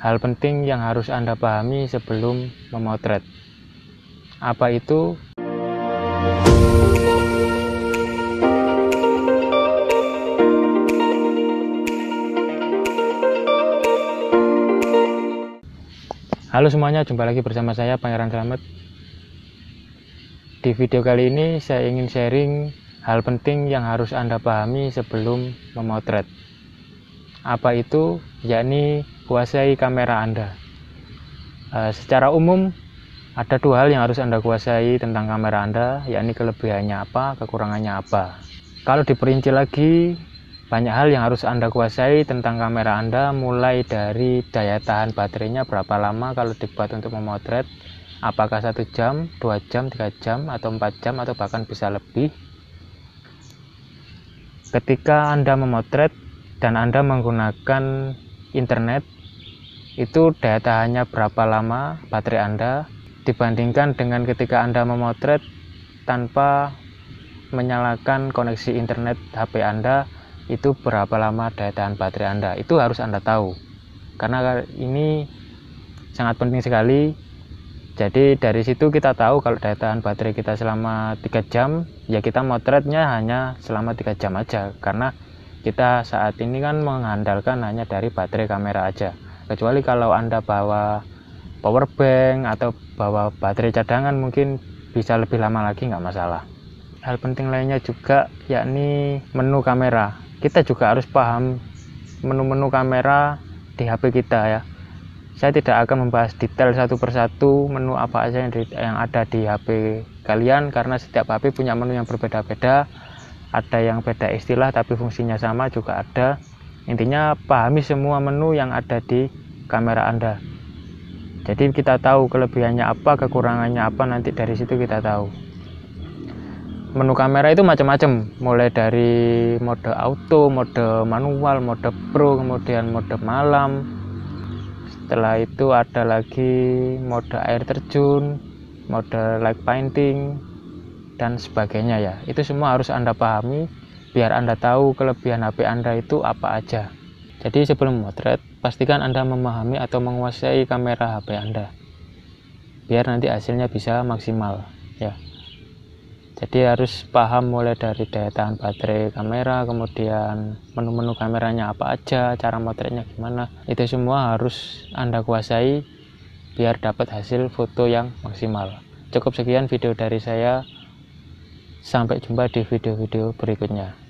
Hal penting yang harus Anda pahami sebelum memotret. Apa itu? Halo semuanya, jumpa lagi bersama saya Pangeran Slamet. Di video kali ini saya ingin sharing hal penting yang harus Anda pahami sebelum memotret. Apa itu? Yakni kuasai kamera Anda. E, secara umum, ada dua hal yang harus Anda kuasai tentang kamera Anda, yakni kelebihannya apa, kekurangannya apa. Kalau diperinci lagi, banyak hal yang harus Anda kuasai tentang kamera Anda, mulai dari daya tahan baterainya berapa lama kalau dibuat untuk memotret, apakah satu jam, dua jam, tiga jam, atau empat jam, atau bahkan bisa lebih. Ketika Anda memotret dan Anda menggunakan internet itu daya tahannya berapa lama baterai Anda dibandingkan dengan ketika Anda memotret tanpa menyalakan koneksi internet HP Anda itu berapa lama daya tahan baterai Anda itu harus Anda tahu karena ini sangat penting sekali jadi dari situ kita tahu kalau daya tahan baterai kita selama 3 jam ya kita motretnya hanya selama 3 jam aja karena kita saat ini kan mengandalkan hanya dari baterai kamera aja kecuali kalau anda bawa power bank atau bawa baterai cadangan mungkin bisa lebih lama lagi nggak masalah hal penting lainnya juga yakni menu kamera kita juga harus paham menu-menu kamera di HP kita ya saya tidak akan membahas detail satu persatu menu apa aja yang, di, yang ada di HP kalian karena setiap HP punya menu yang berbeda-beda ada yang beda istilah tapi fungsinya sama juga ada intinya pahami semua menu yang ada di kamera Anda. Jadi kita tahu kelebihannya apa, kekurangannya apa nanti dari situ kita tahu. Menu kamera itu macam-macam, mulai dari mode auto, mode manual, mode pro, kemudian mode malam. Setelah itu ada lagi mode air terjun, mode light painting dan sebagainya ya. Itu semua harus Anda pahami biar Anda tahu kelebihan HP Anda itu apa aja. Jadi sebelum memotret, pastikan Anda memahami atau menguasai kamera HP Anda. Biar nanti hasilnya bisa maksimal, ya. Jadi harus paham mulai dari daya tahan baterai kamera, kemudian menu-menu kameranya apa aja, cara motretnya gimana. Itu semua harus Anda kuasai biar dapat hasil foto yang maksimal. Cukup sekian video dari saya. Sampai jumpa di video-video berikutnya.